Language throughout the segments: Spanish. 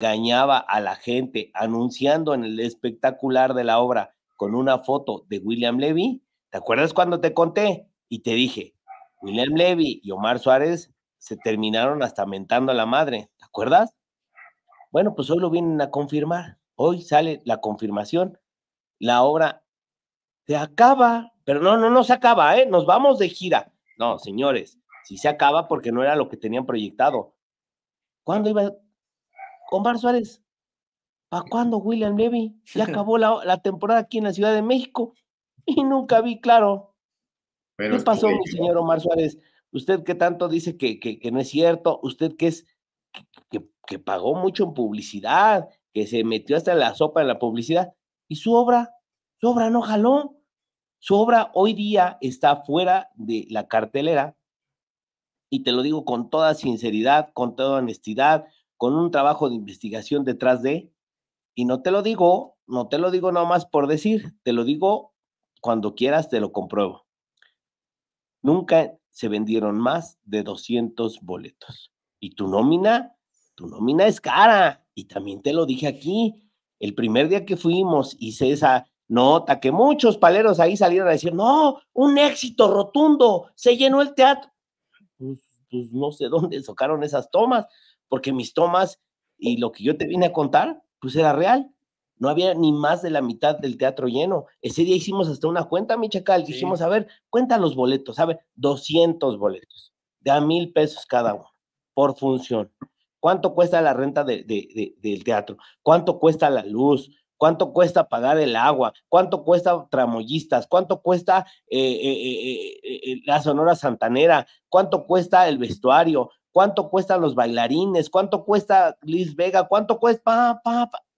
engañaba a la gente anunciando en el espectacular de la obra con una foto de William Levy. ¿Te acuerdas cuando te conté y te dije, William Levy y Omar Suárez se terminaron hasta mentando a la madre? ¿Te acuerdas? Bueno, pues hoy lo vienen a confirmar. Hoy sale la confirmación. La obra se acaba, pero no, no, no se acaba, ¿eh? Nos vamos de gira. No, señores, si se acaba porque no era lo que tenían proyectado. ¿Cuándo iba Omar Suárez, ¿para cuándo William Levy? Ya acabó la, temporada aquí en la Ciudad de México y nunca vi claro. ¿Qué pasó, señor Omar Suárez? Usted que tanto dice que, que, no es cierto, usted que es que, que, pagó mucho en publicidad, que se metió hasta la sopa en la publicidad, y su obra, su obra no jaló. Su obra hoy día está fuera de la cartelera, y te lo digo con toda sinceridad, con toda honestidad, con un trabajo de investigación detrás de, y no te lo digo, no te lo digo nada más por decir, te lo digo cuando quieras, te lo compruebo. Nunca se vendieron más de 200 boletos. Y tu nómina, tu nómina es cara. Y también te lo dije aquí, el primer día que fuimos, hice esa nota que muchos paleros ahí salieron a decir, no, un éxito rotundo, se llenó el teatro. Pues, pues no sé dónde sacaron esas tomas, porque mis tomas y lo que yo te vine a contar, pues era real. No había ni más de la mitad del teatro lleno. Ese día hicimos hasta una cuenta, mi chacal. hicimos a ver, cuenta los boletos, sabe 200 boletos, de a mil pesos cada uno, por función. ¿Cuánto cuesta la renta de, del teatro? ¿Cuánto cuesta la luz? ¿Cuánto cuesta pagar el agua? ¿Cuánto cuesta tramoyistas? ¿Cuánto cuesta eh, eh, eh, la Sonora Santanera? ¿Cuánto cuesta el vestuario? cuánto cuestan los bailarines, cuánto cuesta Liz Vega, cuánto cuesta,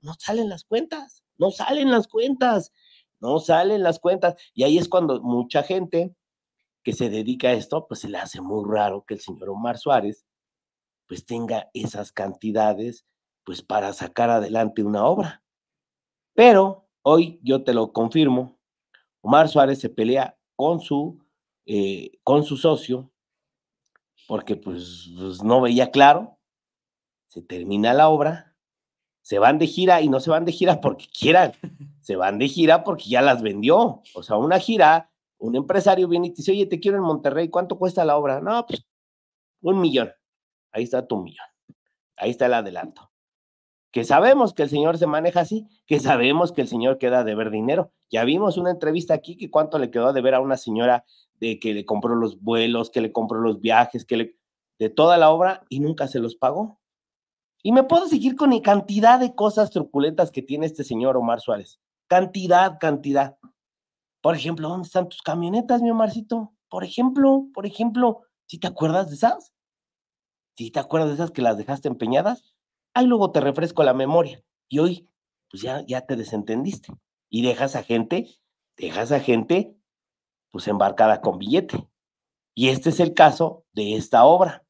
no salen las cuentas, no salen las cuentas, no salen las cuentas. Y ahí es cuando mucha gente que se dedica a esto, pues se le hace muy raro que el señor Omar Suárez pues tenga esas cantidades pues para sacar adelante una obra. Pero hoy yo te lo confirmo, Omar Suárez se pelea con su, eh, con su socio, porque pues, pues, no veía claro, se termina la obra, se van de gira y no se van de gira porque quieran, se van de gira porque ya las vendió. O sea, una gira, un empresario viene y te dice, oye, te quiero en Monterrey, ¿cuánto cuesta la obra? No, pues un millón, ahí está tu millón, ahí está el adelanto. Que sabemos que el señor se maneja así, que sabemos que el señor queda de ver dinero. Ya vimos una entrevista aquí que cuánto le quedó de ver a una señora de que le compró los vuelos, que le compró los viajes, que le, de toda la obra y nunca se los pagó. Y me puedo seguir con la cantidad de cosas truculentas que tiene este señor Omar Suárez. Cantidad, cantidad. Por ejemplo, ¿dónde están tus camionetas, mi Omarcito? Por ejemplo, por ejemplo, si te acuerdas de esas? si te acuerdas de esas que las dejaste empeñadas? Ahí luego te refresco la memoria. Y hoy, pues ya, ya te desentendiste. Y dejas a gente, dejas a gente pues embarcada con billete. Y este es el caso de esta obra.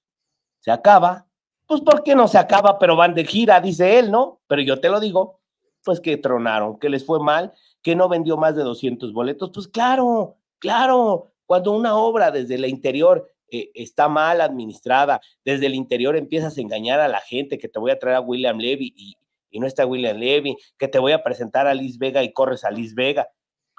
Se acaba, pues por qué no se acaba, pero van de gira, dice él, ¿no? Pero yo te lo digo, pues que tronaron, que les fue mal, que no vendió más de 200 boletos. Pues claro, claro, cuando una obra desde el interior eh, está mal administrada, desde el interior empiezas a engañar a la gente, que te voy a traer a William Levy y, y no está William Levy, que te voy a presentar a Liz Vega y corres a Liz Vega.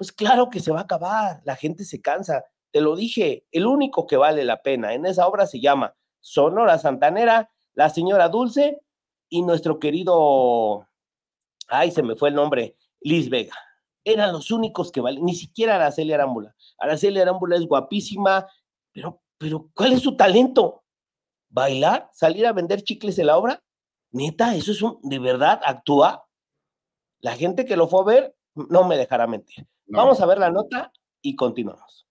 Pues, claro que se va a acabar, la gente se cansa. Te lo dije, el único que vale la pena en esa obra se llama Sonora Santanera, La Señora Dulce y nuestro querido, ay, se me fue el nombre, Liz Vega. Eran los únicos que valen, ni siquiera Araceli Arámbula. Araceli Arámbula es guapísima, pero, pero ¿cuál es su talento? ¿Bailar? ¿Salir a vender chicles en la obra? Neta, eso es un, de verdad, actúa. La gente que lo fue a ver no me dejará mentir. Vamos a ver la nota y continuamos.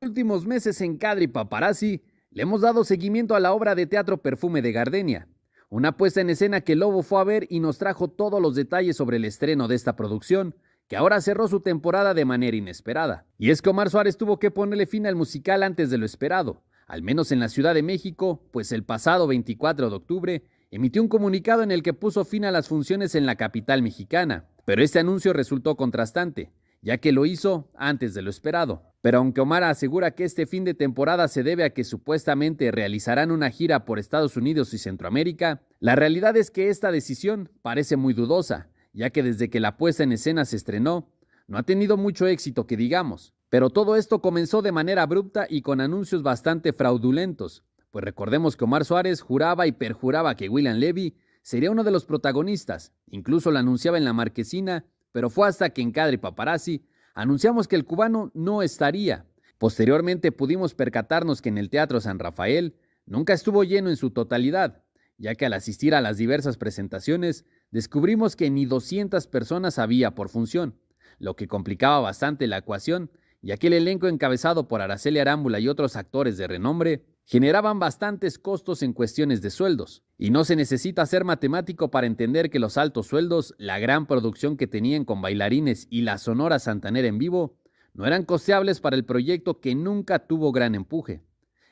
los últimos meses en Cadre y Paparazzi le hemos dado seguimiento a la obra de teatro Perfume de Gardenia, una puesta en escena que Lobo fue a ver y nos trajo todos los detalles sobre el estreno de esta producción, que ahora cerró su temporada de manera inesperada. Y es que Omar Suárez tuvo que ponerle fin al musical antes de lo esperado, al menos en la Ciudad de México, pues el pasado 24 de octubre emitió un comunicado en el que puso fin a las funciones en la capital mexicana, pero este anuncio resultó contrastante, ya que lo hizo antes de lo esperado. Pero aunque Omar asegura que este fin de temporada se debe a que supuestamente realizarán una gira por Estados Unidos y Centroamérica, la realidad es que esta decisión parece muy dudosa, ya que desde que la puesta en escena se estrenó, no ha tenido mucho éxito que digamos. Pero todo esto comenzó de manera abrupta y con anuncios bastante fraudulentos, pues recordemos que Omar Suárez juraba y perjuraba que William Levy sería uno de los protagonistas, incluso lo anunciaba en la marquesina, pero fue hasta que en Cadre Paparazzi anunciamos que el cubano no estaría. Posteriormente pudimos percatarnos que en el Teatro San Rafael nunca estuvo lleno en su totalidad, ya que al asistir a las diversas presentaciones descubrimos que ni 200 personas había por función, lo que complicaba bastante la ecuación, ya que el elenco encabezado por Araceli Arámbula y otros actores de renombre generaban bastantes costos en cuestiones de sueldos. Y no se necesita ser matemático para entender que los altos sueldos, la gran producción que tenían con bailarines y la Sonora Santanera en vivo, no eran costeables para el proyecto que nunca tuvo gran empuje.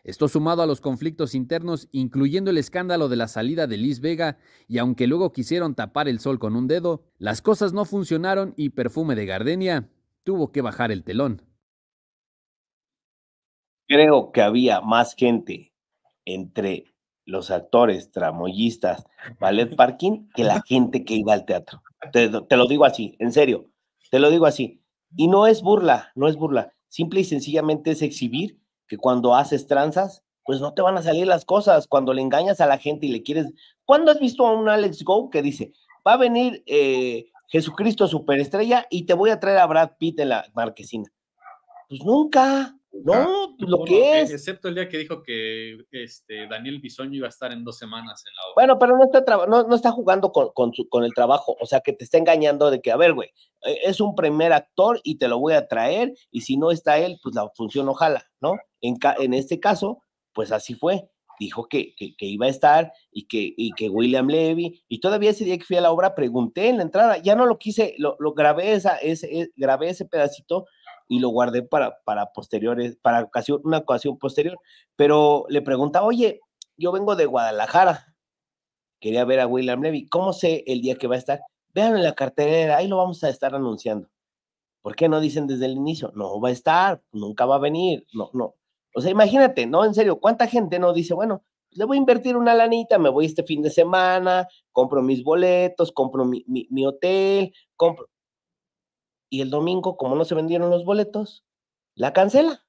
Esto sumado a los conflictos internos, incluyendo el escándalo de la salida de Liz Vega, y aunque luego quisieron tapar el sol con un dedo, las cosas no funcionaron y Perfume de Gardenia tuvo que bajar el telón. Creo que había más gente entre los actores, tramoyistas, ballet parking, que la gente que iba al teatro. Te, lo digo así, en serio, te lo digo así. Y no es burla, no es burla. Simple y sencillamente es exhibir que cuando haces tranzas, pues no te van a salir las cosas. Cuando le engañas a la gente y le quieres... ¿Cuándo has visto a un Alex Go que dice, va a venir eh, Jesucristo Superestrella y te voy a traer a Brad Pitt en la marquesina? Pues nunca. No, lo que e es. Excepto el día que dijo que este, Daniel Bisoño iba a estar en dos semanas en la obra. Bueno, pero no está, no, no, está jugando con, su, con, el trabajo. O sea, que te está engañando de que, a ver, güey, eh, es un primer actor y te lo voy a traer. Y si no está él, pues la función ojalá, ¿no? En, en este caso, pues así fue. Dijo que, que, iba a estar y que, y que William Levy. Y todavía ese día que fui a la obra pregunté en la entrada. Ya no lo quise, lo, lo grabé, esa, ese, eh, grabé ese pedacito y lo guardé para, para posteriores, para ocasión, una ocasión posterior. Pero le pregunta, oye, yo vengo de Guadalajara, quería ver a William Levy, ¿cómo sé el día que va a estar? Vean en la cartelera, ahí lo vamos a estar anunciando. ¿Por qué no dicen desde el inicio? No va a estar, nunca va a venir, no, no. O sea, imagínate, ¿no? En serio, ¿cuánta gente no dice, bueno, le voy a invertir una lanita, me voy este fin de semana, compro mis boletos, compro mi hotel, compro, y el domingo, como no se vendieron los boletos, la cancela.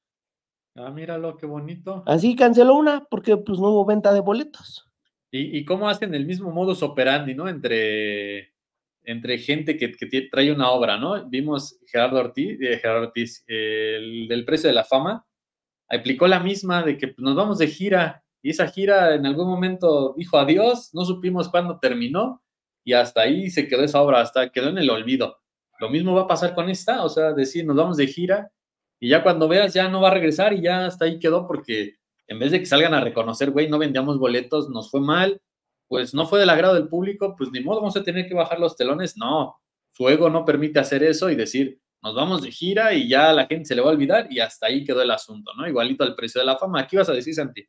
Ah, míralo, qué bonito. Así canceló una porque pues no hubo venta de boletos. Y, cómo hacen el mismo modus operandi, ¿no? Entre, entre gente que, trae una obra, ¿no? Vimos Gerardo Ortiz, eh, Gerardo Ortiz el del precio de la fama, aplicó la misma de que pues, nos vamos de gira y esa gira en algún momento dijo adiós, no supimos cuándo terminó y hasta ahí se quedó esa obra, hasta quedó en el olvido. Lo mismo va a pasar con esta, o sea, decir, nos vamos de gira y ya cuando veas ya no va a regresar y ya hasta ahí quedó porque en vez de que salgan a reconocer, güey, no vendíamos boletos, nos fue mal, pues no fue del agrado del público, pues ni modo, vamos a tener que bajar los telones, no, su ego no permite hacer eso y decir, nos vamos de gira y ya la gente se le va a olvidar y hasta ahí quedó el asunto, ¿no? Igualito al precio de la fama. ¿Qué vas a decir, Santi?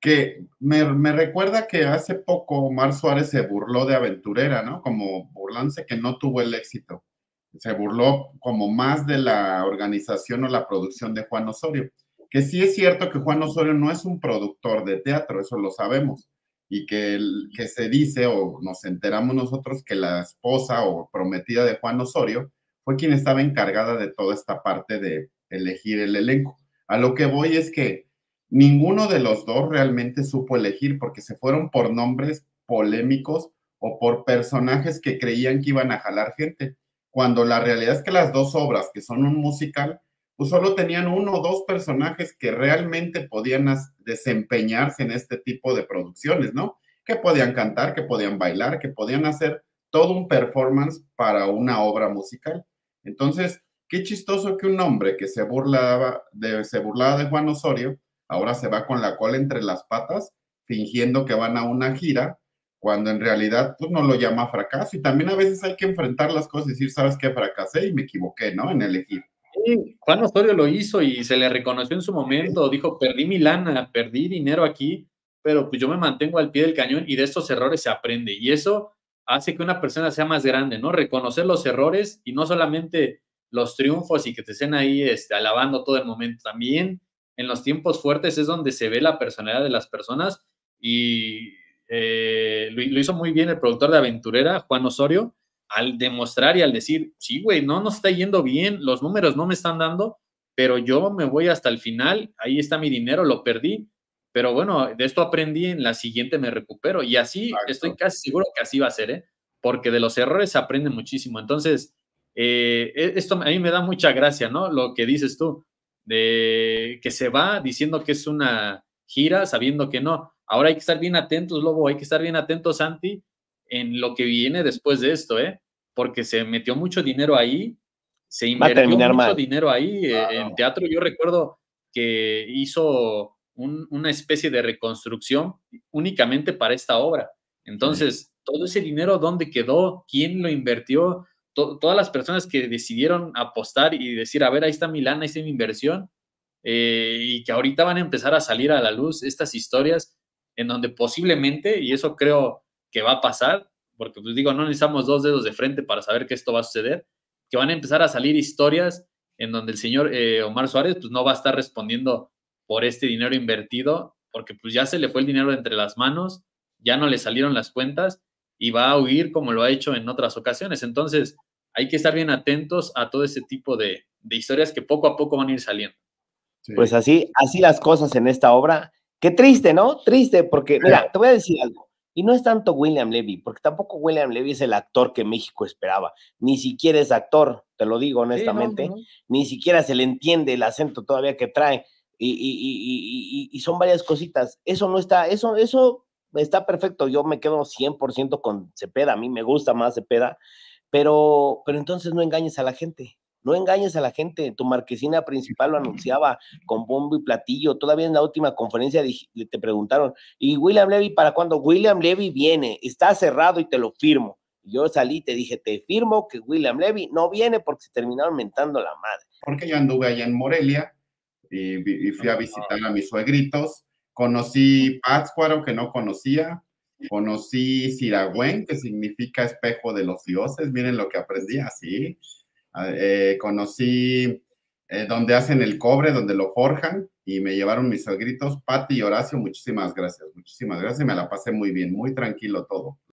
Que me, me, recuerda que hace poco Omar Suárez se burló de Aventurera, ¿no? Como burlándose que no tuvo el éxito se burló como más de la organización o la producción de Juan Osorio. Que sí es cierto que Juan Osorio no es un productor de teatro, eso lo sabemos, y que, que se dice o nos enteramos nosotros que la esposa o prometida de Juan Osorio fue quien estaba encargada de toda esta parte de elegir el elenco. A lo que voy es que ninguno de los dos realmente supo elegir porque se fueron por nombres polémicos o por personajes que creían que iban a jalar gente cuando la realidad es que las dos obras, que son un musical, pues solo tenían uno o dos personajes que realmente podían desempeñarse en este tipo de producciones, ¿no? Que podían cantar, que podían bailar, que podían hacer todo un performance para una obra musical. Entonces, qué chistoso que un hombre que se burlaba de, se burlaba de Juan Osorio, ahora se va con la cola entre las patas, fingiendo que van a una gira cuando en realidad pues, no lo llama fracaso. Y también a veces hay que enfrentar las cosas y decir, sabes qué? fracasé y me equivoqué, ¿no? En elegir. equipo. Juan Osorio lo hizo y se le reconoció en su momento, dijo, perdí mi lana, perdí dinero aquí, pero pues yo me mantengo al pie del cañón y de estos errores se aprende. Y eso hace que una persona sea más grande, ¿no? Reconocer los errores y no solamente los triunfos y que te estén ahí este, alabando todo el momento. También en los tiempos fuertes es donde se ve la personalidad de las personas y eh, lo, hizo muy bien el productor de Aventurera, Juan Osorio, al demostrar y al decir, sí, güey, no nos está yendo bien, los números no me están dando, pero yo me voy hasta el final, ahí está mi dinero, lo perdí, pero bueno, de esto aprendí, en la siguiente me recupero y así estoy casi seguro que así va a ser, ¿eh? porque de los errores se aprende muchísimo. Entonces, eh, e-, esto a mí me da mucha gracia, ¿no? Lo que dices tú, de que se va diciendo que es una gira, sabiendo que no. Ahora hay que estar bien atentos, Lobo, hay que estar bien atentos, Santi, en lo que viene después de esto, ¿eh? Porque se metió mucho dinero ahí, se invirtió mucho dinero ahí eh, en teatro. Yo recuerdo que hizo una especie de reconstrucción únicamente para esta obra. Entonces, todo ese dinero, ¿dónde quedó? ¿Quién lo invirtió? todas las personas que decidieron apostar y decir, a ver, ahí está Milán, ahí está mi inversión, eh, y que ahorita van a empezar a salir a la luz estas historias en donde posiblemente, y eso creo que va a pasar, porque pues digo, no necesitamos dos dedos de frente para saber que esto va a suceder, que van a empezar a salir historias en donde el señor eh, Omar Suárez pues no va a estar respondiendo por este dinero invertido, porque pues ya se le fue el dinero entre las manos, ya no le salieron las cuentas y va a huir como lo ha hecho en otras ocasiones. Entonces, hay que estar bien atentos a todo ese tipo de, historias que poco a poco van a ir saliendo. Pues así, así las cosas en esta obra. Qué triste, ¿no? Triste, porque, mira, te voy a decir algo. Y no es tanto William Levy, porque tampoco William Levy es el actor que México esperaba. Ni siquiera es actor, te lo digo honestamente. Ni siquiera se le entiende el acento todavía que trae. Y, y, y, y, son varias cositas. Eso no está, eso, eso está perfecto. Yo me quedo 100% con Cepeda. A mí me gusta más Cepeda. Pero, pero entonces no engañes a la gente. No engañes a la gente. Tu marquesina principal lo anunciaba con bombo y platillo. Todavía en la última conferencia te preguntaron, ¿y William Levy para cuándo? William Levy viene, está cerrado y te lo firmo. Yo salí y te dije, te firmo que William Levy no viene porque se terminaron mentando la madre. Porque yo anduve allá en Morelia y, fui a visitar a mis suegritos. Conocí Pátzcuaro, que no conocía. Conocí Siragüen, que significa espejo de los dioses. Miren lo que aprendí así. Ah, eh, conocí eh, donde hacen el cobre, donde lo forjan y me llevaron mis gritos. Pati y Horacio, muchísimas gracias, muchísimas gracias. Me la pasé muy bien, muy tranquilo todo.